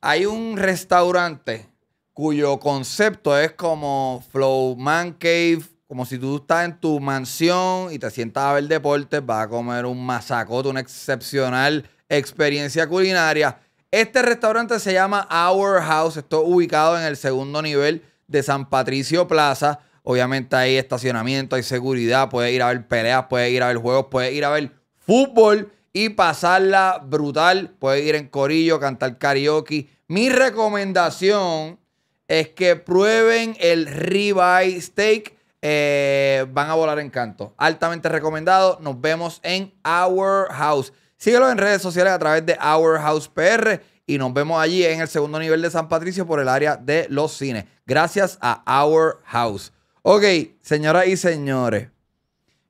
hay un restaurante cuyo concepto es como Flow Man Cave, como si tú estás en tu mansión y te sientas a ver deportes, vas a comer un masacote, una excepcional experiencia culinaria. Este restaurante se llama Our House, está ubicado en el segundo nivel de San Patricio Plaza. Obviamente hay estacionamiento, hay seguridad, puedes ir a ver peleas, puedes ir a ver juegos, puedes ir a ver fútbol y pasarla brutal. Puedes ir en corillo, cantar karaoke. Mi recomendación es que prueben el ribeye steak. Eh, van a volar en canto. Altamente recomendado. Nos vemos en Our House. Síguelo en redes sociales a través de Our House PR y nos vemos allí en el segundo nivel de San Patricio por el área de los cines. Gracias a Our House. Ok, señoras y señores,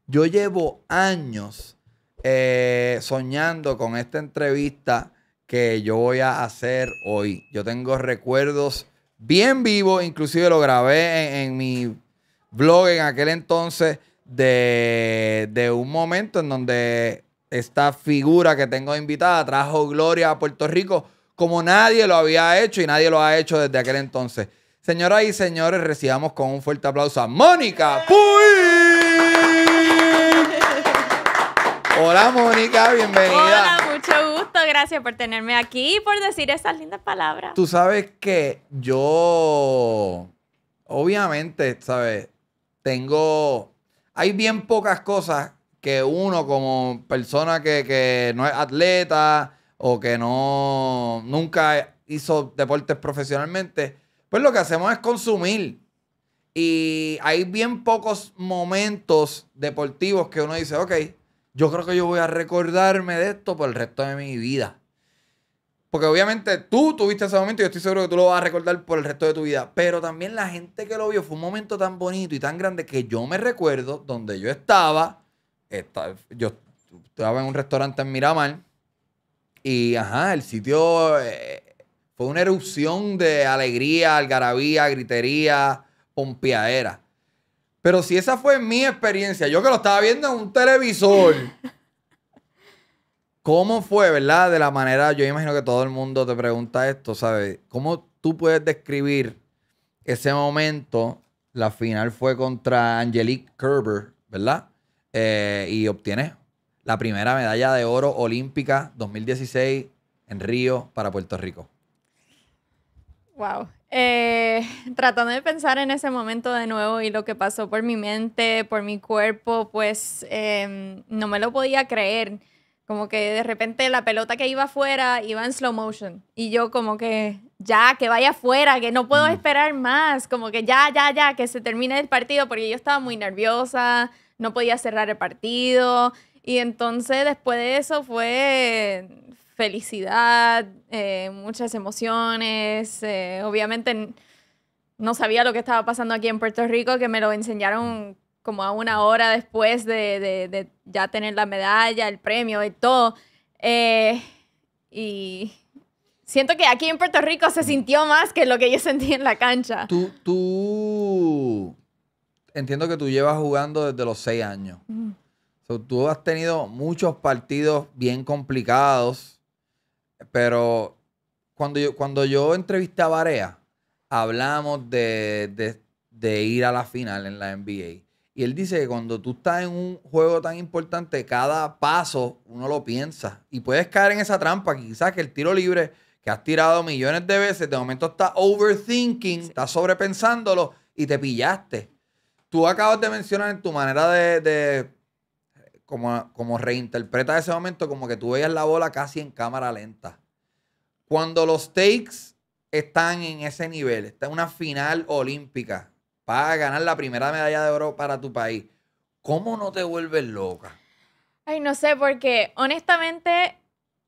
yo llevo años eh, soñando con esta entrevista que yo voy a hacer hoy. Yo tengo recuerdos bien vivos, inclusive lo grabé en, mi blog en aquel entonces de, de, un momento en donde esta figura que tengo invitada trajo gloria a Puerto Rico como nadie lo había hecho y nadie lo ha hecho desde aquel entonces. Señoras y señores, recibamos con un fuerte aplauso a Mónica Hola Mónica, bienvenida. Hola, mucho gusto, gracias por tenerme aquí y por decir esas lindas palabras. Tú sabes que yo, obviamente, ¿sabes? Tengo, hay bien pocas cosas que uno como persona que, que no es atleta o que no, nunca hizo deportes profesionalmente, pues lo que hacemos es consumir. Y hay bien pocos momentos deportivos que uno dice, ok, yo creo que yo voy a recordarme de esto por el resto de mi vida. Porque obviamente tú tuviste ese momento y yo estoy seguro que tú lo vas a recordar por el resto de tu vida. Pero también la gente que lo vio fue un momento tan bonito y tan grande que yo me recuerdo donde yo estaba. yo estaba en un restaurante en Miramar. Y ajá, el sitio eh, fue una erupción de alegría, algarabía, gritería, pompeadera. Pero si esa fue mi experiencia, yo que lo estaba viendo en un televisor. ¿Cómo fue, verdad? De la manera, yo imagino que todo el mundo te pregunta esto, ¿sabes? ¿Cómo tú puedes describir ese momento? La final fue contra Angelique Kerber, ¿verdad? Eh, y obtienes la primera medalla de oro olímpica 2016 en Río para Puerto Rico. Wow, eh, tratando de pensar en ese momento de nuevo y lo que pasó por mi mente, por mi cuerpo, pues em, no me lo podía creer. Como que de repente la pelota que iba afuera iba en slow motion. Y yo como que ya, que vaya afuera, que no puedo mm. esperar más. Como que ya, ya, ya, que se termine el partido porque yo estaba muy nerviosa, no podía cerrar el partido. Y entonces después de eso fue, felicidad, eh, muchas emociones. Eh, obviamente no sabía lo que estaba pasando aquí en Puerto Rico, que me lo enseñaron como a una hora después de, ya tener la medalla, el premio y todo. Eh, y siento que aquí en Puerto Rico se sintió más que lo que yo sentí en la cancha. Tú, tú, entiendo que tú llevas jugando desde los seis años. tú has tenido muchos partidos bien complicados pero cuando yo, cuando yo entrevisté a Barea, hablamos de, ir a la final en la NBA. Y él dice que cuando tú estás en un juego tan importante, cada paso uno lo piensa. Y puedes caer en esa trampa, quizás que el tiro libre que has tirado millones de veces, de momento está overthinking, está estás sobrepensándolo y te pillaste. Tú acabas de mencionar en tu manera de como, reinterpreta ese momento como que tú veías la bola casi en cámara lenta. Cuando los takes están en ese nivel, está en una final olímpica, para ganar la primera medalla de oro para tu país, ¿cómo no te vuelves loca? Ay, no sé, porque honestamente,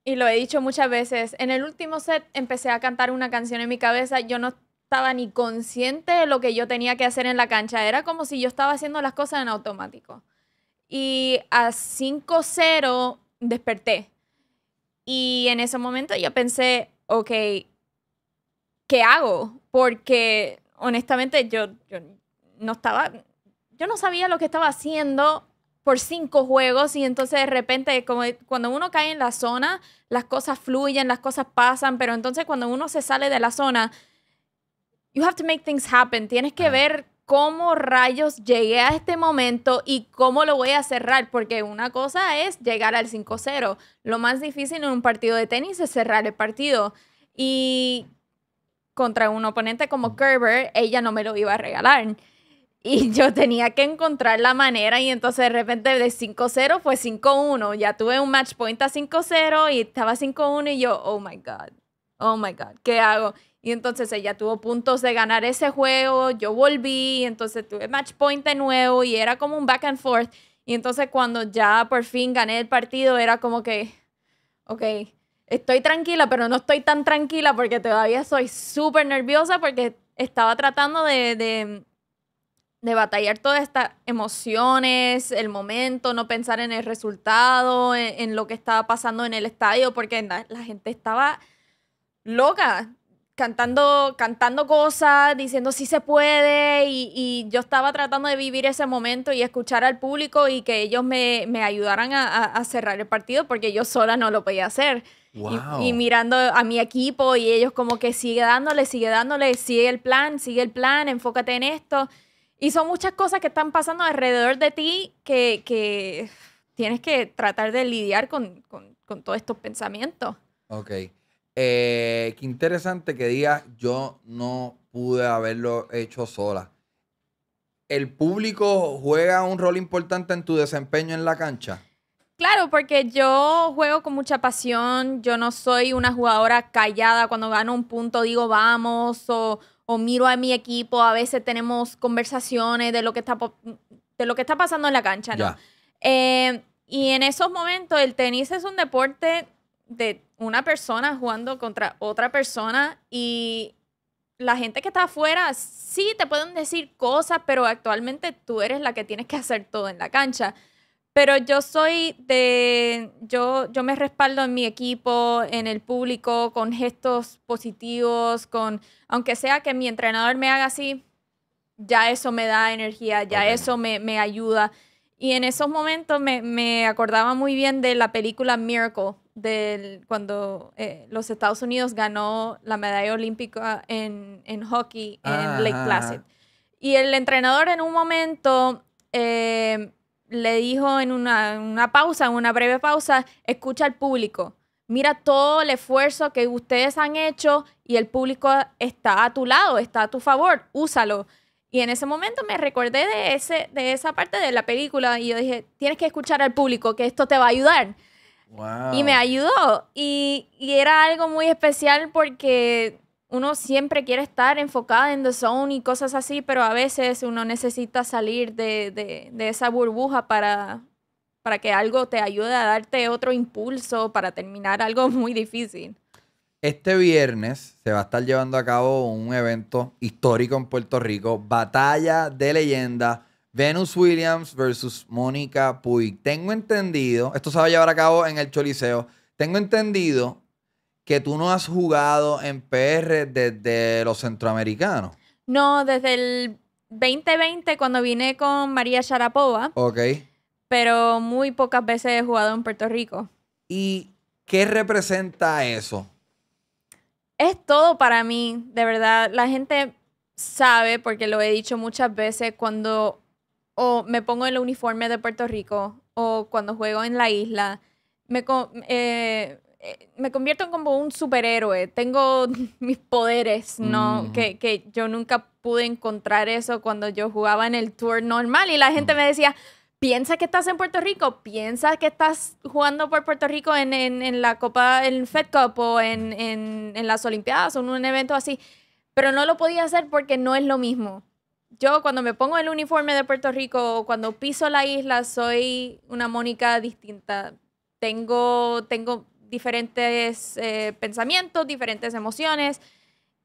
y lo he dicho muchas veces, en el último set empecé a cantar una canción en mi cabeza, yo no estaba ni consciente de lo que yo tenía que hacer en la cancha, era como si yo estaba haciendo las cosas en automático. Y a 5-0 desperté. Y en ese momento yo pensé, ok, ¿qué hago? Porque honestamente yo, no estaba, yo no sabía lo que estaba haciendo por cinco juegos y entonces de repente como cuando uno cae en la zona, las cosas fluyen, las cosas pasan, pero entonces cuando uno se sale de la zona, you have to make things happen, tienes que ver cómo rayos llegué a este momento y cómo lo voy a cerrar, porque una cosa es llegar al 5-0. Lo más difícil en un partido de tenis es cerrar el partido. Y contra un oponente como Kerber, ella no me lo iba a regalar. Y yo tenía que encontrar la manera y entonces de repente de 5-0 fue 5-1. Ya tuve un match point a 5-0 y estaba 5-1 y yo, oh my God, oh my God, ¿qué hago? Y entonces ella tuvo puntos de ganar ese juego, yo volví, entonces tuve match point de nuevo y era como un back and forth. Y entonces cuando ya por fin gané el partido era como que, ok, estoy tranquila, pero no estoy tan tranquila porque todavía soy súper nerviosa porque estaba tratando de, de, de batallar todas estas emociones, el momento, no pensar en el resultado, en, lo que estaba pasando en el estadio, porque la gente estaba loca cantando, cantando cosas, diciendo si se puede y, yo estaba tratando de vivir ese momento y escuchar al público y que ellos me, ayudaran a, cerrar el partido porque yo sola no lo podía hacer. Y, mirando a mi equipo y ellos como que sigue dándole, sigue dándole, sigue el plan, sigue el plan, enfócate en esto. Y son muchas cosas que están pasando alrededor de ti que, tienes que tratar de lidiar con, con todos estos pensamientos. Ok. Eh, qué interesante que digas, yo no pude haberlo hecho sola. ¿El público juega un rol importante en tu desempeño en la cancha? Claro, porque yo juego con mucha pasión, yo no soy una jugadora callada, cuando gano un punto digo vamos o, miro a mi equipo, a veces tenemos conversaciones de lo que está, de lo que está pasando en la cancha, eh, y en esos momentos el tenis es un deporte de una persona jugando contra otra persona y la gente que está afuera sí te pueden decir cosas, pero actualmente tú eres la que tienes que hacer todo en la cancha. Pero yo soy de, yo, yo me respaldo en mi equipo, en el público, con gestos positivos, con, aunque sea que mi entrenador me haga así, ya eso me da energía, ya eso me, me ayuda. Y en esos momentos me, acordaba muy bien de la película Miracle, del, cuando eh, los Estados Unidos ganó la medalla olímpica en, hockey en ah, Lake Placid. Y el entrenador en un momento eh, le dijo en una, una pausa, en una breve pausa, escucha al público. Mira todo el esfuerzo que ustedes han hecho y el público está a tu lado, está a tu favor, úsalo. Y en ese momento me recordé de, ese, de esa parte de la película y yo dije, tienes que escuchar al público, que esto te va a ayudar. Y me ayudó. Y, y, era algo muy especial porque uno siempre quiere estar enfocado en The Zone y cosas así, pero a veces uno necesita salir de, de, de esa burbuja para, para que algo te ayude a darte otro impulso para terminar algo muy difícil. Este viernes se va a estar llevando a cabo un evento histórico en Puerto Rico, Batalla de Leyenda, Venus Williams versus Mónica Puig. Tengo entendido, esto se va a llevar a cabo en el Choliseo, tengo entendido que tú no has jugado en PR desde los centroamericanos. No, desde el 2020 cuando vine con María Sharapova. Ok. Pero muy pocas veces he jugado en Puerto Rico. ¿Y qué representa eso? es todo para mí, de verdad. La gente sabe, porque lo he dicho muchas veces, cuando o me pongo el uniforme de Puerto Rico o cuando juego en la isla, me, eh, eh, me convierto en como un superhéroe. Tengo mis poderes, ¿no? Mm. Que, que yo nunca pude encontrar eso cuando yo jugaba en el tour normal y la gente me decía, piensa que estás en Puerto Rico, piensa que estás jugando por Puerto Rico en, la Copa, en Fed Cup o en, las Olimpiadas o en un evento así. Pero no lo podía hacer porque no es lo mismo. Yo cuando me pongo el uniforme de Puerto Rico cuando piso la isla soy una Mónica distinta. Tengo, tengo diferentes eh, pensamientos, diferentes emociones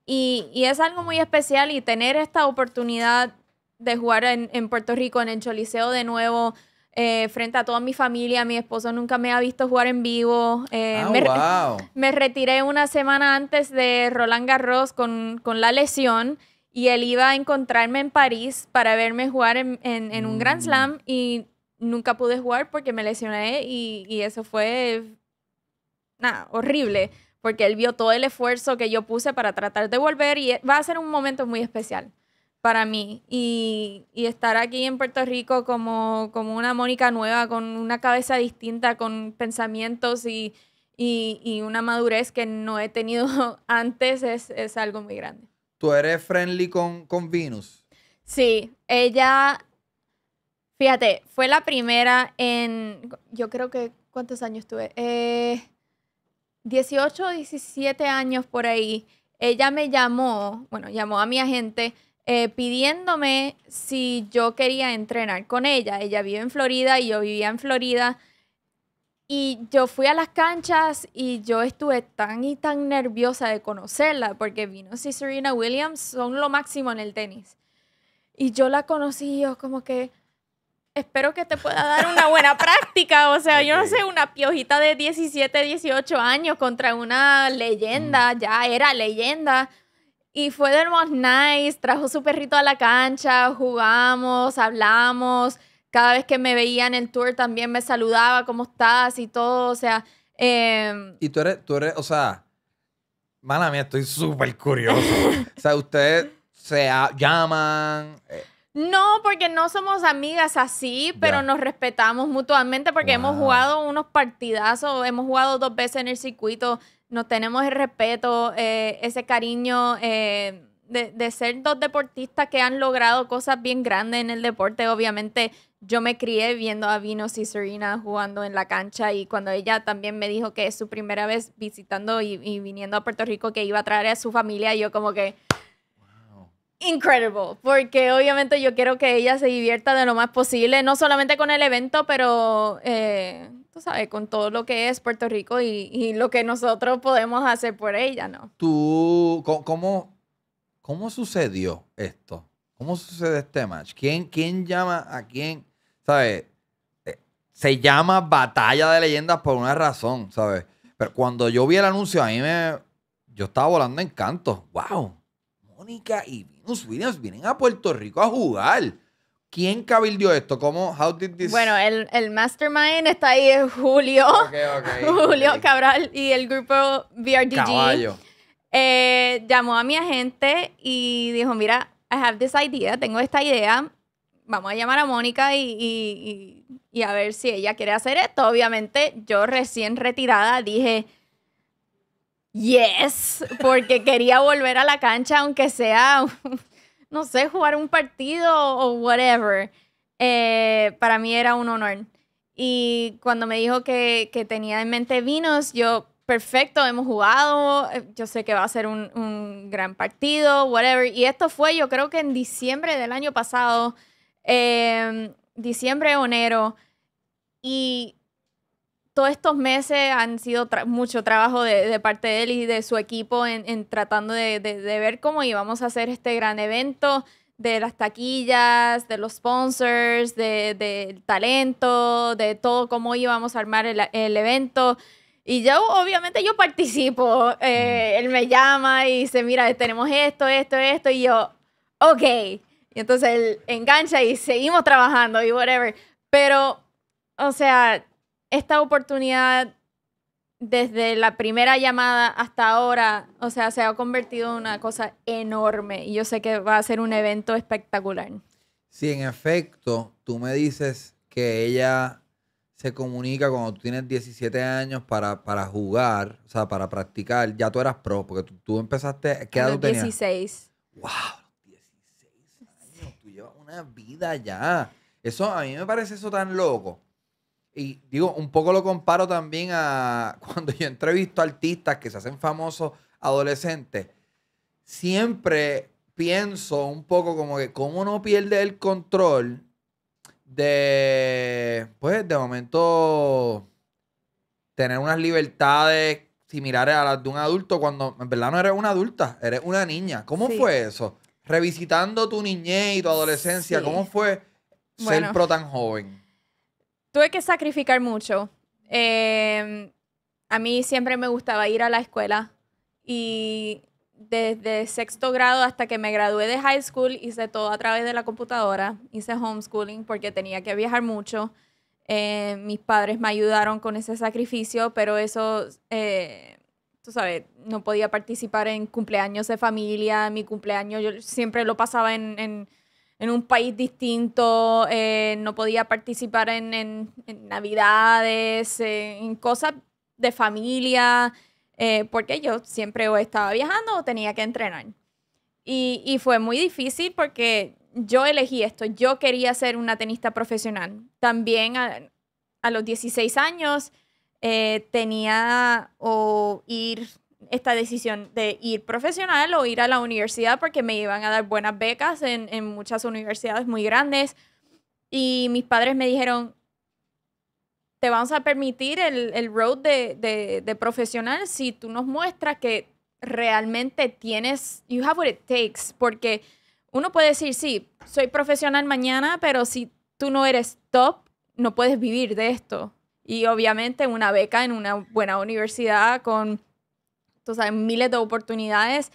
y, y es algo muy especial y tener esta oportunidad de jugar en, Puerto Rico, en el Choliseo de nuevo. Eh, frente a toda mi familia. Mi esposo nunca me ha visto jugar en vivo. Eh, ah, me, retiré una semana antes de Roland Garros con, con, la lesión y él iba a encontrarme en París para verme jugar en, un Grand mm. Slam y nunca pude jugar porque me lesioné y, eso fue nada, horrible porque él vio todo el esfuerzo que yo puse para tratar de volver y va a ser un momento muy especial para mí. Y, y, estar aquí en Puerto Rico como, como una Mónica nueva, con una cabeza distinta, con pensamientos y, y, y una madurez que no he tenido antes, es, es algo muy grande. ¿Tú eres friendly con, con Venus? Sí, ella, fíjate, fue la primera en, yo creo que, ¿cuántos años tuve? Eh, 18, 17 años por ahí. Ella me llamó, bueno, llamó a mi agente eh, pidiéndome si yo quería entrenar con ella. Ella vive en Florida y yo vivía en Florida. Y yo fui a las canchas y yo estuve tan y tan nerviosa de conocerla porque vino si Serena Williams son lo máximo en el tenis. Y yo la conocí y yo como que espero que te pueda dar una buena práctica. O sea, yo no sé, una piojita de 17, 18 años contra una leyenda, mm. ya era leyenda. Y fue de más nice, trajo su perrito a la cancha, jugamos, hablamos. Cada vez que me veía en el tour también me saludaba, ¿cómo estás? Y todo, o sea... Em, y tú eres, tú eres, o sea, mala mía, estoy súper curioso. o sea, ustedes se llaman... Eh. No, porque no somos amigas así, pero nos respetamos mutuamente porque hemos jugado unos partidazos, hemos jugado dos veces en el circuito nos tenemos el respeto, eh, ese cariño eh, de, ser dos deportistas que han logrado cosas bien grandes en el deporte. Obviamente yo me crié viendo a Vinos y Serena jugando en la cancha y cuando ella también me dijo que es su primera vez visitando y viniendo a Puerto Rico que iba a traer a su familia, yo como que incredible, porque obviamente yo quiero que ella se divierta de lo más posible, no solamente con el evento, pero eh, tú sabes, con todo lo que es Puerto Rico y, lo que nosotros podemos hacer por ella, ¿no? Tú, ¿cómo, cómo sucedió esto? ¿Cómo sucede este match? ¿Quién, quién llama a quién? ¿Sabes? Eh, se llama Batalla de Leyendas por una razón, ¿sabes? Pero cuando yo vi el anuncio, a mí me. Yo estaba volando en canto. ¡Wow! Mónica y Venus vienen a Puerto Rico a jugar. ¿Quién cabildió esto? ¿Cómo? How did this... Bueno, el, el, mastermind está ahí, es Julio. Julio Cabral y el grupo BRDG. Eh, llamó a mi agente y dijo, mira, I have this idea, tengo esta idea, vamos a llamar a Mónica y, y, y a ver si ella quiere hacer esto. Obviamente, yo recién retirada dije, Yes, porque quería volver a la cancha, aunque sea, no sé, jugar un partido o whatever. Eh, para mí era un honor. Y cuando me dijo que, que, tenía en mente vinos, yo, perfecto, hemos jugado, eh, yo sé que va a ser un, un gran partido, whatever. Y esto fue, yo creo que en diciembre del año pasado, eh, diciembre o enero. Y todos estos meses han sido mucho trabajo de, parte de él y de su equipo en, tratando de, ver cómo íbamos a hacer este gran evento de las taquillas, de los sponsors, del talento, de todo cómo íbamos a armar el, evento. Y yo, obviamente, yo participo. Eh, él me llama y dice, mira, tenemos esto, esto, esto. Y yo, ok. Y entonces él engancha y seguimos trabajando y whatever. Pero, o sea, esta oportunidad desde la primera llamada hasta ahora, o sea, se ha convertido en una cosa enorme y yo sé que va a ser un evento espectacular. Sí, en efecto, tú me dices que ella se comunica cuando tú tienes 17 años para, para jugar, o sea, para practicar. Ya tú eras pro, porque tú, empezaste, ¿qué edad 16. ¡Wow! 16 años, tú llevas una vida ya. Eso, a mí me parece eso tan loco. Y digo, un poco lo comparo también a cuando yo entrevisto artistas que se hacen famosos adolescentes. Siempre pienso un poco como que cómo no pierde el control de, pues, de momento tener unas libertades similares a las de un adulto cuando en verdad no eres una adulta, eres una niña. ¿Cómo fue eso? Revisitando tu niñez y tu adolescencia, ¿cómo fue ser pro tan joven? tuve que sacrificar mucho. Em, a mí siempre me gustaba ir a la escuela y desde sexto grado hasta que me gradué de high school hice todo a través de la computadora, hice homeschooling porque tenía que viajar mucho. Eh, mis padres me ayudaron con ese sacrificio, pero eso, eh, tú sabes, no podía participar en cumpleaños de familia, mi cumpleaños yo siempre lo pasaba en, en en un país distinto, eh, no podía participar en, en, navidades, eh, en cosas de familia, eh, porque yo siempre o estaba viajando o tenía que entrenar. Y, y, fue muy difícil porque yo elegí esto, yo quería ser una tenista profesional. También a, a los 16 años tenía o ir esta decisión de ir profesional o ir a la universidad porque me iban a dar buenas becas en, muchas universidades muy grandes. Y mis padres me dijeron, te vamos a permitir el, road de, de, profesional si tú nos muestras que realmente tienes, you have what it takes, porque uno puede decir, sí, soy profesional mañana, pero si tú no eres top, no puedes vivir de esto. Y obviamente una beca en una buena universidad con entonces sabes, miles de oportunidades,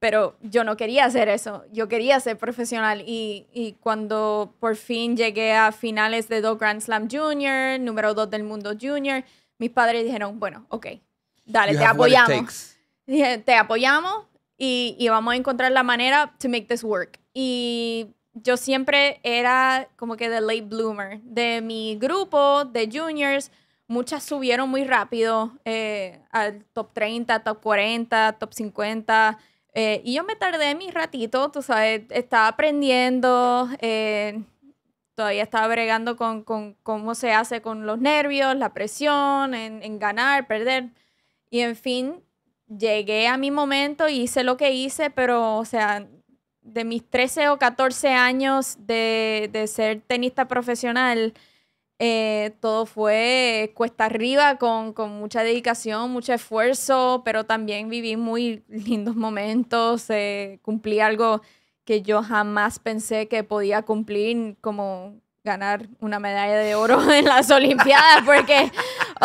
pero yo no quería hacer eso, yo quería ser profesional y, cuando por fin llegué a finales de dos Grand Slam Junior, número dos del mundo Junior, mis padres dijeron, bueno, ok, dale, te apoyamos. te apoyamos y, y vamos a encontrar la manera to make this work. Y yo siempre era como que the late bloomer de mi grupo de juniors Muchas subieron muy rápido eh, al top 30, top 40, top 50. Eh, y yo me tardé mi ratito, tú sabes, estaba aprendiendo, eh, todavía estaba bregando con, cómo se hace con los nervios, la presión, en, ganar, perder. Y en fin, llegué a mi momento, y hice lo que hice, pero, o sea, de mis 13 o 14 años de, de ser tenista profesional, eh, todo fue cuesta arriba, con, mucha dedicación, mucho esfuerzo, pero también viví muy lindos momentos, eh, cumplí algo que yo jamás pensé que podía cumplir, como ganar una medalla de oro en las Olimpiadas, porque,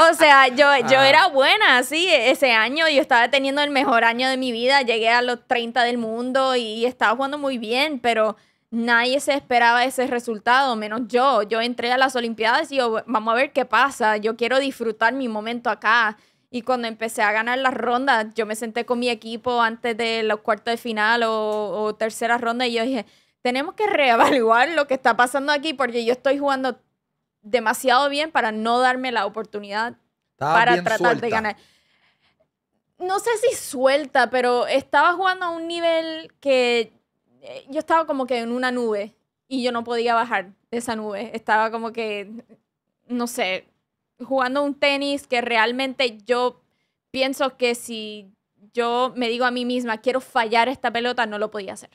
o sea, yo, yo era buena, sí, e, ese año yo estaba teniendo el mejor año de mi vida, llegué a los 30 del mundo y estaba jugando muy bien, pero nadie se esperaba ese resultado, menos yo. Yo entré a las Olimpiadas y yo, vamos a ver qué pasa, yo quiero disfrutar mi momento acá. Y cuando empecé a ganar las rondas, yo me senté con mi equipo antes de los cuartos de final o, o tercera ronda y yo dije, tenemos que reevaluar lo que está pasando aquí porque yo estoy jugando demasiado bien para no darme la oportunidad para tratar de ganar. No sé si suelta, pero estaba jugando a un nivel que eh, yo estaba como que en una nube y yo no podía bajar de esa nube. Estaba como que, no sé, jugando un tenis que realmente yo pienso que si yo me digo a mí misma, quiero fallar esta pelota, no lo podía hacer.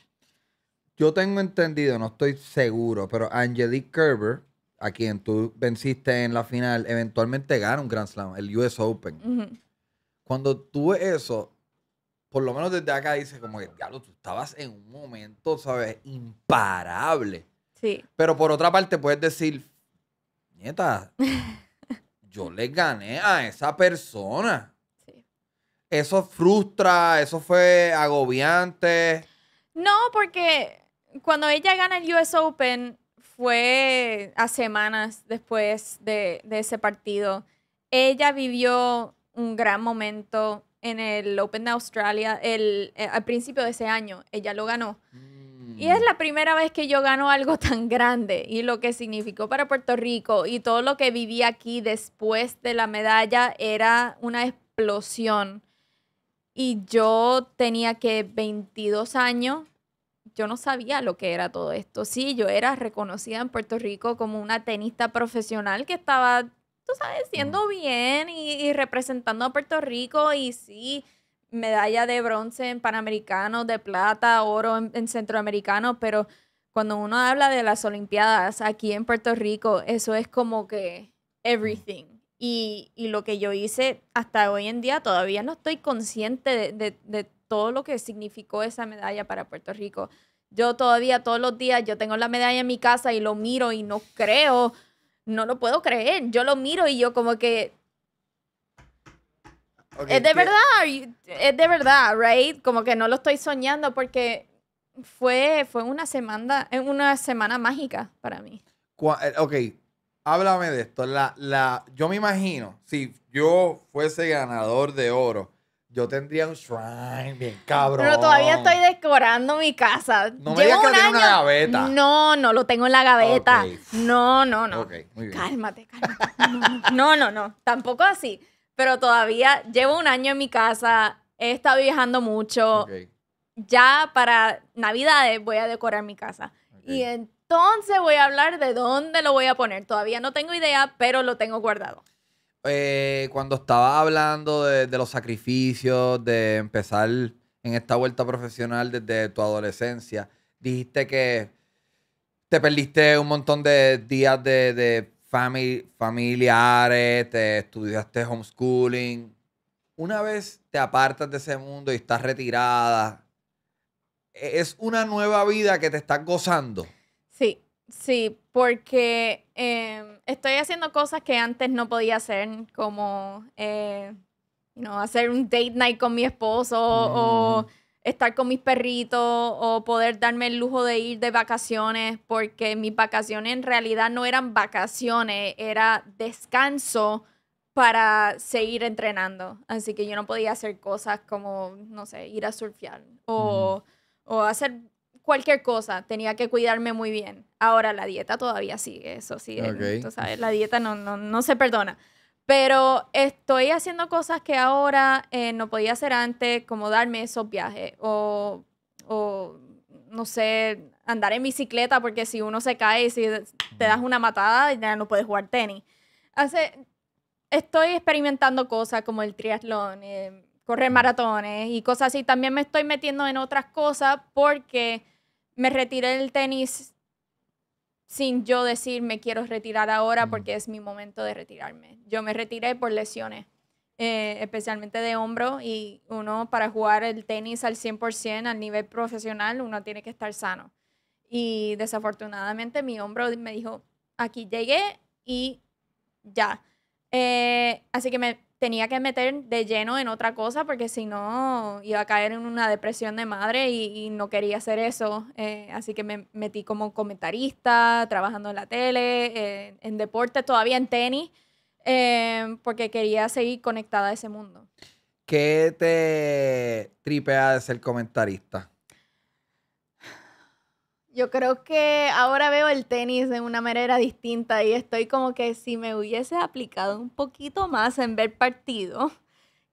Yo tengo entendido, no estoy seguro, pero Angelique Kerber, a quien tú venciste en la final, eventualmente gana un Grand Slam, el US Open. Cuando tuve eso, por lo menos desde acá dice como que, diablo, tú estabas en un momento, ¿sabes? Imparable. Sí. Pero por otra parte puedes decir, nieta, yo le gané a esa persona. Sí. Eso frustra, eso fue agobiante. No, porque cuando ella gana el US Open fue a semanas después de, de ese partido. Ella vivió un gran momento en el Open de Australia el, eh, al principio de ese año. Ella lo ganó. Y es mm. la primera vez que yo gano algo tan grande y lo que significó para Puerto Rico y todo lo que viví aquí después de la medalla era una explosión. Y yo tenía que 22 años, yo no sabía lo que era todo esto. Sí, yo era reconocida en Puerto Rico como una tenista profesional que estaba tú siendo bien y, representando a Puerto Rico y sí, medalla de bronce en Panamericanos, de plata, oro en, Centroamericano. pero cuando uno habla de las Olimpiadas aquí en Puerto Rico, eso es como que everything. Y, y lo que yo hice hasta hoy en día, todavía no estoy consciente de, de, de todo lo que significó esa medalla para Puerto Rico. Yo todavía todos los días, yo tengo la medalla en mi casa y lo miro y no creo no lo puedo creer. Yo lo miro y yo como que... es de verdad, es de verdad, right? Como que no lo estoy soñando porque fue, fue una, semana, una semana mágica para mí. Eh, ok, háblame de esto. La, la, yo me imagino, si yo fuese ganador de oro, yo tendría un shrine bien cabrón. Pero todavía estoy decorando mi casa. No me digas que en una gaveta. No, no lo tengo en la gaveta. No, no, no. Cálmate, cálmate. No, no, no, Tampoco así. Pero todavía llevo un año en mi casa. He estado viajando mucho. Ya para Navidades voy a decorar mi casa. Y entonces voy a hablar de dónde lo voy a poner. Todavía no tengo idea, pero lo tengo guardado. Eh, cuando estaba hablando de, los sacrificios, de empezar en esta vuelta profesional desde tu adolescencia, dijiste que te perdiste un montón de días de, de familiares, te estudiaste homeschooling. Una vez te apartas de ese mundo y estás retirada, ¿e-, es una nueva vida que te estás gozando. Sí, sí, porque em, estoy haciendo cosas que antes no podía hacer, como eh, hacer un date night con mi esposo o mm. estar con mis perritos o poder darme el lujo de ir de vacaciones, porque mis vacaciones en realidad no eran vacaciones, era descanso para seguir entrenando. Así que yo no podía hacer cosas como, no sé, ir a surfear o, mm. o hacer cualquier cosa, tenía que cuidarme muy bien. Ahora la dieta todavía sigue, eso sí Tú sabes, la dieta no, no, se perdona. Pero estoy haciendo cosas que ahora eh, no podía hacer antes, como darme esos viajes o, o, no sé, andar en bicicleta, porque si uno se cae y si te das una matada, ya no puedes jugar tenis. Hace, estoy experimentando cosas como el triatlón. Eh, correr maratones y cosas así. También me estoy metiendo en otras cosas porque me retiré del tenis sin yo decir me quiero retirar ahora porque es mi momento de retirarme. Yo me retiré por lesiones, eh, especialmente de hombro y uno para jugar el tenis al 100% al nivel profesional uno tiene que estar sano. Y desafortunadamente mi hombro me dijo, aquí llegué y ya. Eh, así que me tenía que meter de lleno en otra cosa porque si no iba a caer en una depresión de madre y, no quería hacer eso. Eh, así que me metí como comentarista, trabajando en la tele, eh, en deporte, todavía en tenis, eh, porque quería seguir conectada a ese mundo. ¿Qué te tripea de ser comentarista? yo creo que ahora veo el tenis de una manera distinta y estoy como que si me hubiese aplicado un poquito más en ver partido,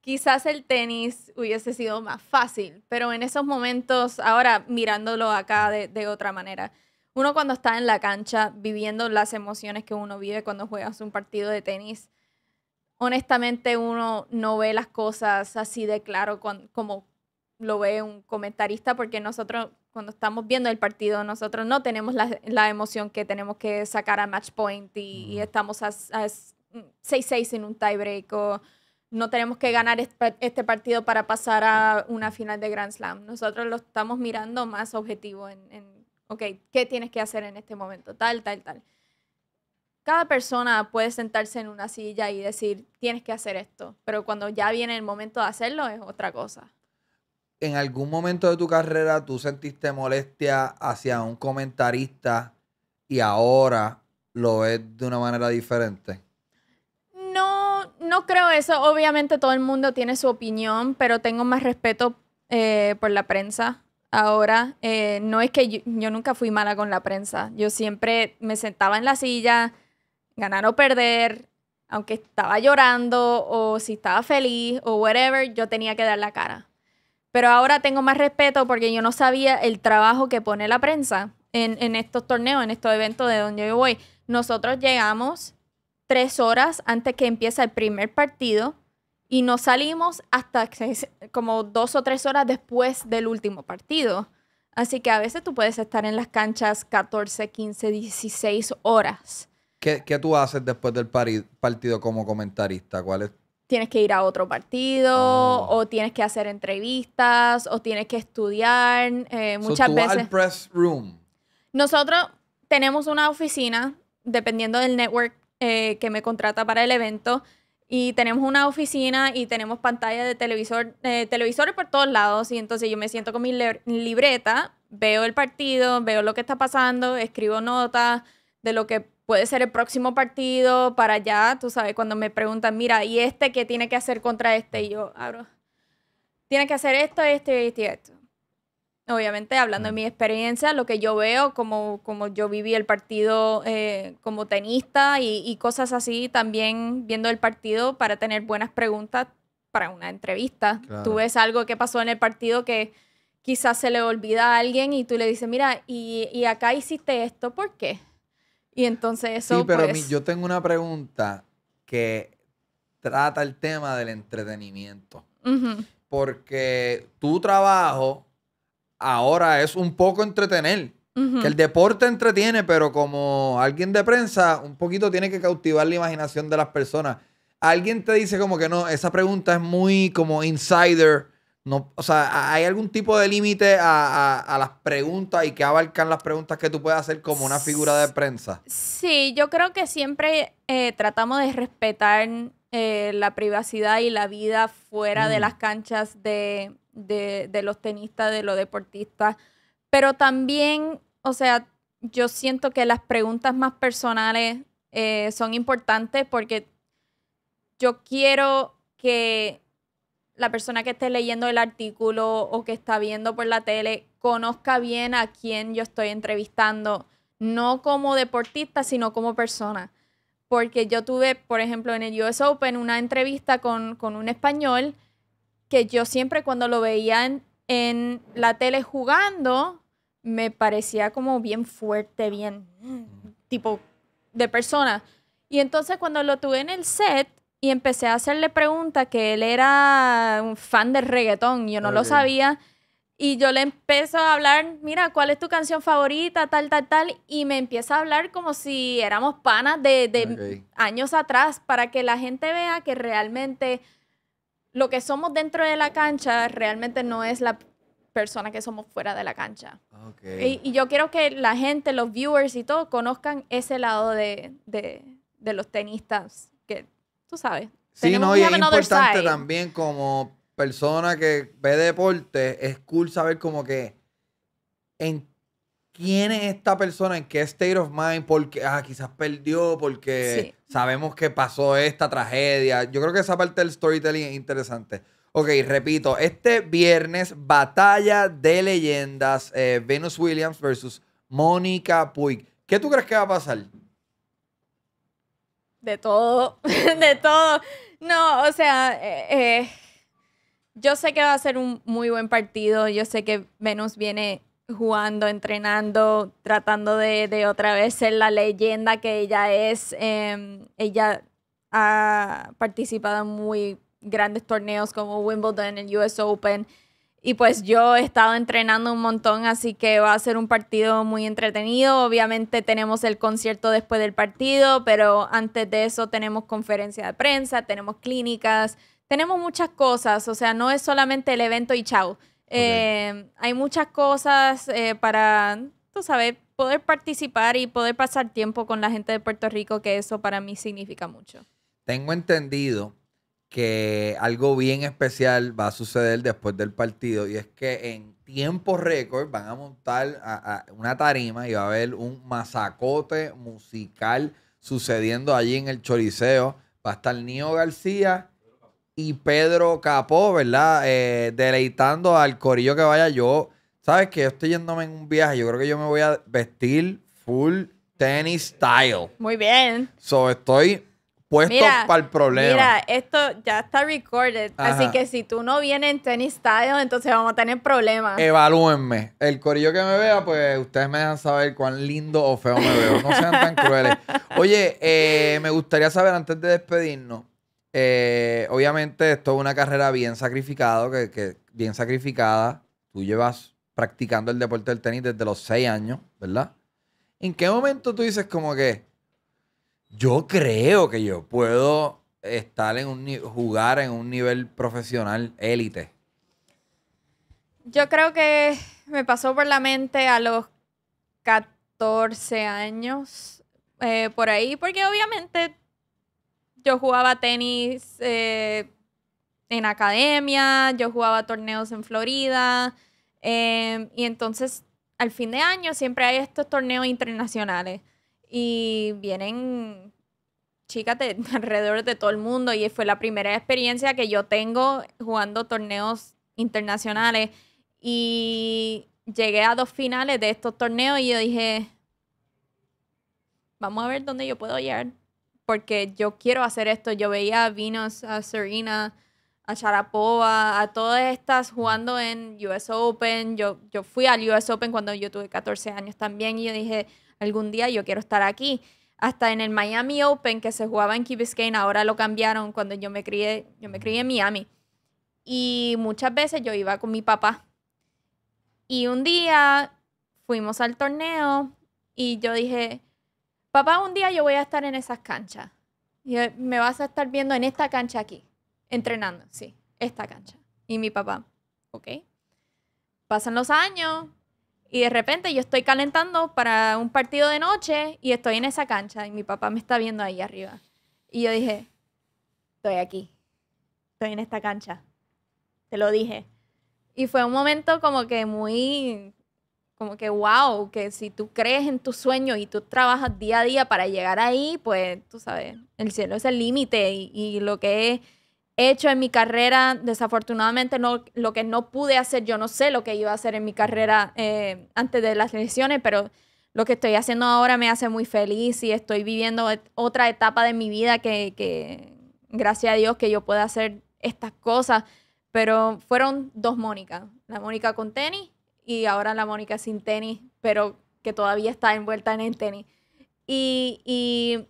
quizás el tenis hubiese sido más fácil, pero en esos momentos, ahora mirándolo acá de, de otra manera, uno cuando está en la cancha viviendo las emociones que uno vive cuando juegas un partido de tenis, honestamente uno no ve las cosas así de claro como lo ve un comentarista, porque nosotros cuando estamos viendo el partido, nosotros no tenemos la, emoción que tenemos que sacar a match point y, mm. estamos a, 6-6 mm, en un tiebreak o no tenemos que ganar este partido para pasar a una final de Grand Slam. Nosotros lo estamos mirando más objetivo en, en, ok, ¿qué tienes que hacer en este momento? Tal, tal, tal. Cada persona puede sentarse en una silla y decir, tienes que hacer esto, pero cuando ya viene el momento de hacerlo es otra cosa en algún momento de tu carrera tú sentiste molestia hacia un comentarista y ahora lo ves de una manera diferente? No, no creo eso. Obviamente todo el mundo tiene su opinión, pero tengo más respeto eh, por la prensa. Ahora, eh, no es que yo, yo, nunca fui mala con la prensa. Yo siempre me sentaba en la silla, ganar o perder, aunque estaba llorando o si estaba feliz o whatever, yo tenía que dar la cara pero ahora tengo más respeto porque yo no sabía el trabajo que pone la prensa en, estos torneos, en estos eventos de donde yo voy. Nosotros llegamos tres horas antes que empiece el primer partido y nos salimos hasta como dos o tres horas después del último partido. Así que a veces tú puedes estar en las canchas 14, 15, 16 horas. ¿Qué, qué tú haces después del partido como comentarista? ¿Cuál es tienes que ir a otro partido oh. o tienes que hacer entrevistas o tienes que estudiar eh, muchas veces. room. Nosotros tenemos una oficina dependiendo del network eh, que me contrata para el evento y tenemos una oficina y tenemos pantalla de televisor, eh, televisores por todos lados y entonces yo me siento con mi libreta, veo el partido, veo lo que está pasando, escribo notas de lo que puede ser el próximo partido para allá, tú sabes, cuando me preguntan, mira, ¿y este qué tiene que hacer contra este? Y yo abro, tiene que hacer esto, este, y esto. Obviamente, hablando de mi experiencia, lo que yo veo, como, como yo viví el partido eh, como tenista y, cosas así, también viendo el partido para tener buenas preguntas para una entrevista. Tú ves algo que pasó en el partido que quizás se le olvida a alguien y tú le dices, mira, y, y acá hiciste esto, ¿por qué? Y entonces eso. Sí, pero pues yo tengo una pregunta que trata el tema del entretenimiento. Porque tu trabajo ahora es un poco entretener. Que el deporte entretiene, pero como alguien de prensa, un poquito tiene que cautivar la imaginación de las personas. Alguien te dice como que no, esa pregunta es muy como insider no, o sea, ¿hay algún tipo de límite a, las preguntas y que abarcan las preguntas que tú puedes hacer como una figura de prensa? Sí, yo creo que siempre eh, tratamos de respetar eh, la privacidad y la vida fuera de mm. las canchas de, los tenistas, de los deportistas. Pero también, o sea, yo siento que las preguntas más personales eh, son importantes porque yo quiero que la persona que esté leyendo el artículo o que está viendo por la tele conozca bien a quien yo estoy entrevistando, no como deportista, sino como persona. Porque yo tuve, por ejemplo, en el US Open una entrevista con, un español que yo siempre cuando lo veía en la tele jugando, me parecía como bien fuerte, bien mm, tipo de persona. Y entonces cuando lo tuve en el set, y empecé a hacerle preguntas que él era un fan del reggaetón, yo no lo sabía. Y yo le empecé a hablar, mira, ¿cuál es tu canción favorita? Tal, tal, tal. Y me empieza a hablar como si éramos panas de, años atrás, para que la gente vea que realmente lo que somos dentro de la cancha realmente no es la persona que somos fuera de la cancha. Y, yo quiero que la gente, los viewers y todo, conozcan ese lado de, de los tenistas tú sabes. Sí, no, y es importante también como persona que ve deporte, es cool saber como que en quién es esta persona, en qué state of mind, porque ah, quizás perdió, porque sabemos que pasó esta tragedia. Yo creo que esa parte del storytelling es interesante. Ok, repito, este viernes, batalla de leyendas, eh, Venus Williams versus Mónica Puig. ¿Qué tú crees que va a pasar? de todo, de todo. No, o sea, eh, eh, yo sé que va a ser un muy buen partido. Yo sé que Venus viene jugando, entrenando, tratando de, otra vez ser la leyenda que ella es. Em, ella ha participado en muy grandes torneos como Wimbledon, el US Open. Y pues yo he estado entrenando un montón, así que va a ser un partido muy entretenido. Obviamente tenemos el concierto después del partido, pero antes de eso tenemos conferencia de prensa, tenemos clínicas, tenemos muchas cosas. O sea, no es solamente el evento y chao. Eh, hay muchas cosas eh, para, tú sabes, poder participar y poder pasar tiempo con la gente de Puerto Rico, que eso para mí significa mucho. Tengo entendido que algo bien especial va a suceder después del partido y es que en tiempo récord van a montar una tarima y va a haber un masacote musical sucediendo allí en el Choriceo. Va a estar Nio García y Pedro Capó, ¿verdad? Eh, deleitando al corillo que vaya yo. ¿Sabes que Yo estoy yéndome en un viaje. Yo creo que yo me voy a vestir full tenis style. Muy bien. So estoy Puesto para el problema. Mira, esto ya está recorded, así que si tú no vienes en tenis estadio, entonces vamos a tener problemas. Evalúenme. El corillo que me vea, pues ustedes me dejan saber cuán lindo o feo me veo. No sean tan crueles. Oye, eh, me gustaría saber antes de despedirnos. Eh, obviamente, esto es una carrera bien sacrificada, bien sacrificada. Tú llevas practicando el deporte del tenis desde los seis años, ¿verdad? ¿En qué momento tú dices como que, yo creo que yo puedo estar en un jugar en un nivel profesional élite. Yo creo que me pasó por la mente a los 14 años, eh, por ahí, porque obviamente yo jugaba tenis eh, en academia, yo jugaba torneos en Florida, eh, y entonces al fin de año siempre hay estos torneos internacionales y vienen chicas de alrededor de todo el mundo y fue la primera experiencia que yo tengo jugando torneos internacionales y llegué a dos finales de estos torneos y yo dije, vamos a ver dónde yo puedo llegar, porque yo quiero hacer esto. Yo veía a Venus, a Serena, a Sharapova, a todas estas jugando en US Open. Yo, yo fui al US Open cuando yo tuve 14 años también y yo dije, algún día yo quiero estar aquí. Hasta en el Miami Open que se jugaba en Key Biscayne, ahora lo cambiaron cuando yo me crié, yo me crié en Miami. Y muchas veces yo iba con mi papá. Y un día fuimos al torneo y yo dije, papá, un día yo voy a estar en esas canchas. Y me vas a estar viendo en esta cancha aquí, entrenando, sí, esta cancha. Y mi papá, ok. Pasan los años, y de repente yo estoy calentando para un partido de noche y estoy en esa cancha y mi papá me está viendo ahí arriba. Y yo dije, estoy aquí, estoy en esta cancha, te lo dije. Y fue un momento como que muy, como que wow, que si tú crees en tu sueño y tú trabajas día a día para llegar ahí, pues tú sabes, el cielo es el límite y, y lo que es hecho en mi carrera, desafortunadamente no, lo que no pude hacer, yo no sé lo que iba a hacer en mi carrera eh, antes de las lesiones, pero lo que estoy haciendo ahora me hace muy feliz y estoy viviendo otra etapa de mi vida que, gracias a Dios que yo pueda hacer estas cosas. Pero fueron dos Mónicas, la Mónica con tenis y ahora la Mónica sin tenis, pero que todavía está envuelta en el tenis. y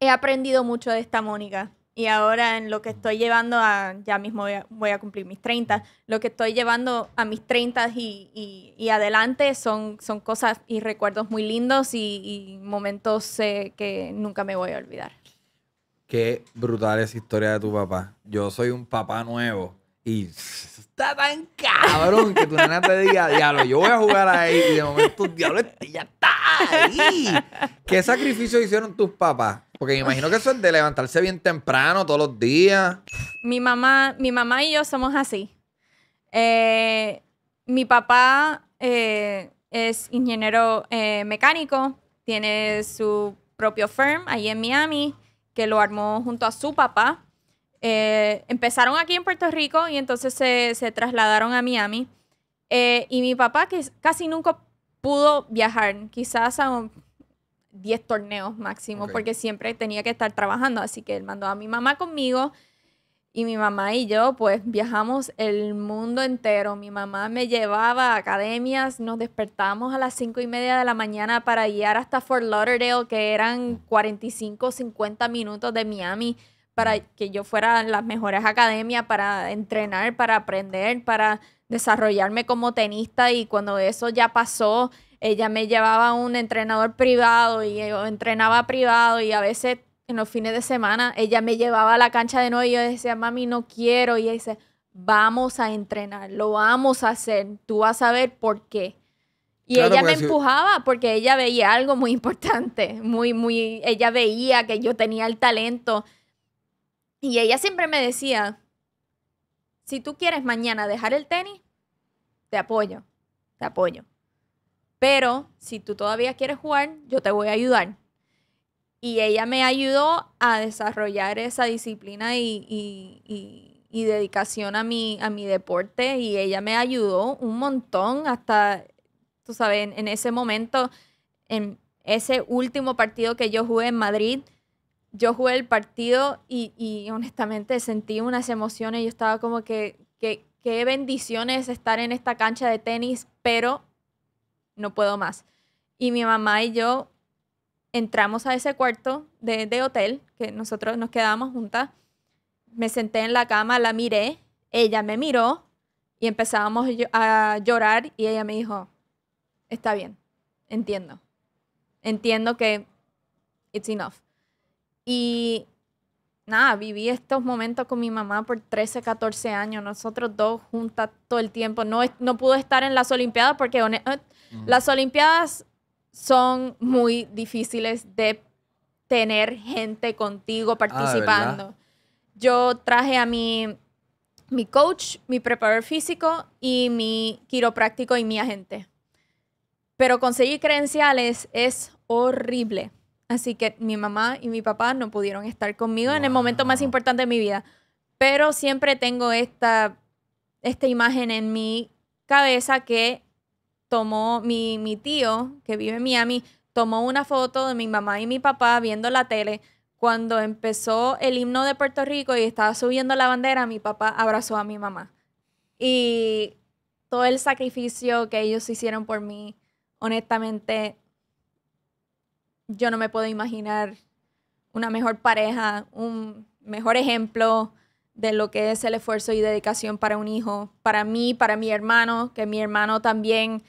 he aprendido mucho de esta Mónica y ahora en lo que estoy llevando a, ya mismo voy a, cumplir mis 30, lo que estoy llevando a mis 30 y, y, y adelante son, son cosas y recuerdos muy lindos y, momentos eh, que nunca me voy a olvidar. Qué brutal la historia de tu papá. Yo soy un papá nuevo y está tan cabrón que tu nena te diga, diablo, yo voy a jugar ahí. Y de momento, diablo, este ya está ahí. ¿Qué sacrificio hicieron tus papás? Porque me imagino que eso es de levantarse bien temprano todos los días. Mi mamá, mi mamá y yo somos así. Eh, mi papá eh, es ingeniero eh, mecánico, tiene su propio firm ahí en Miami, que lo armó junto a su papá. Eh, empezaron aquí en Puerto Rico y entonces se, trasladaron a Miami. Eh, y mi papá, que casi nunca pudo viajar, quizás a 10 torneos máximo, porque siempre tenía que estar trabajando. Así que él mandó a mi mamá conmigo. Y mi mamá y yo, pues viajamos el mundo entero. Mi mamá me llevaba a academias, nos despertábamos a las cinco y media de la mañana para guiar hasta Fort Lauderdale, que eran 45, 50 minutos de Miami para que yo fuera a las mejores academias, para entrenar, para aprender, para desarrollarme como tenista y cuando eso ya pasó, ella me llevaba a un entrenador privado y yo entrenaba privado y a veces en los fines de semana ella me llevaba a la cancha de nuevo y yo decía, mami, no quiero. Y ella dice, vamos a entrenar, lo vamos a hacer, tú vas a ver por qué. Y ella me empujaba porque ella veía algo muy importante, muy, muy, ella veía que yo tenía el talento y ella siempre me decía, si tú quieres mañana dejar el tenis, te apoyo, te apoyo. Pero si tú todavía quieres jugar, yo te voy a ayudar. Y ella me ayudó a desarrollar esa disciplina y, dedicación a mi, a mi deporte. Y ella me ayudó un montón hasta, tú sabes, en ese momento, en ese último partido que yo jugué en Madrid, yo jugué el partido y, honestamente sentí unas emociones. Yo estaba como que, que, qué bendiciones estar en esta cancha de tenis, pero no puedo más. Y mi mamá y yo entramos a ese cuarto de, de hotel, que nosotros nos quedamos juntas. Me senté en la cama, la miré, ella me miró y empezábamos a llorar y ella me dijo, está bien, entiendo, entiendo que it's enough y nada, viví estos momentos con mi mamá por 13, 14 años, nosotros dos juntas todo el tiempo. No, no pude estar en las Olimpiadas porque eh, las Olimpiadas son muy difíciles de tener gente contigo ah, participando. Yo traje a mi, mi coach, mi preparador físico y mi quiropráctico y mi agente. Pero conseguir credenciales es horrible. Así que mi mamá y mi papá no pudieron estar conmigo en el momento más importante de mi vida. Pero siempre tengo esta, esta imagen en mi cabeza que tomó mi, mi tío, que vive en Miami, tomó una foto de mi mamá y mi papá viendo la tele. Cuando empezó el himno de Puerto Rico y estaba subiendo la bandera, mi papá abrazó a mi mamá. Y todo el sacrificio que ellos hicieron por mí, honestamente, yo no me puedo imaginar una mejor pareja, un mejor ejemplo de lo que es el esfuerzo y dedicación para un hijo, para mí, para mi hermano, que mi hermano también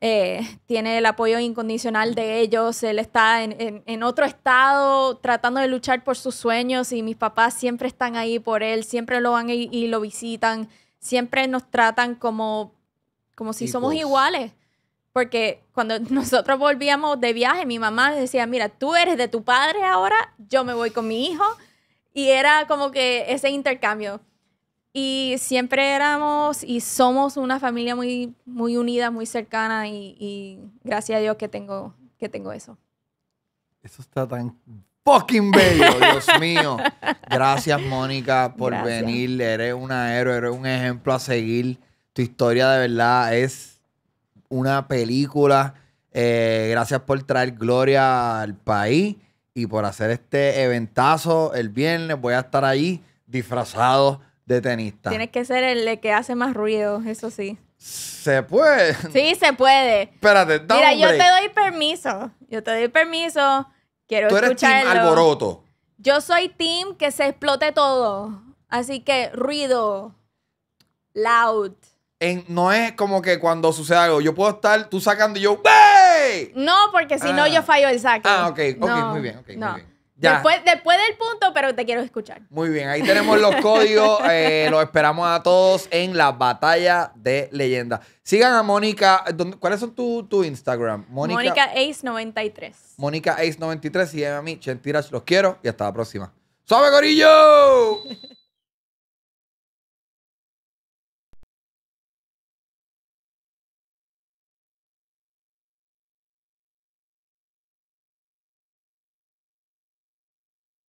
eh, tiene el apoyo incondicional de ellos, él está en, otro estado tratando de luchar por sus sueños y mis papás siempre están ahí por él, siempre lo van y, lo visitan, siempre nos tratan como, como si somos iguales porque cuando nosotros volvíamos de viaje, mi mamá decía, mira, tú eres de tu padre ahora, yo me voy con mi hijo. Y era como que ese intercambio. Y siempre éramos y somos una familia muy, muy unida, muy cercana y, gracias a Dios que tengo, que tengo eso. Eso está tan fucking bello, Dios mío. Gracias, Mónica, por venir. Eres una héroe, eres un ejemplo a seguir. Tu historia de verdad es una película. Eh, gracias por traer gloria al país y por hacer este eventazo el viernes. Voy a estar ahí disfrazado de tenista. Tienes que ser el que hace más ruido, eso sí. Se puede. Sí, se puede. Espérate, Mira, yo te doy permiso. Yo te doy permiso. Quiero Tú eres alboroto. Yo soy team que se explote todo. Así que ruido. Loud no es como que cuando sucede algo, yo puedo estar tú sacando y yo, ¡Bey! No, porque si no ah. yo fallo el saque. Ah, ok, ok, muy bien, ok, Después, después del punto, pero te quiero escuchar. Muy bien, ahí tenemos los códigos. Eh, los esperamos a todos en la batalla de leyenda. Sigan a Mónica. ¿Cuáles son tu, tu Instagram? Mónica Ace93. Mónica Ace93 y a mí, Chentiras. los quiero y hasta la próxima. ¡Sabe, gorillo!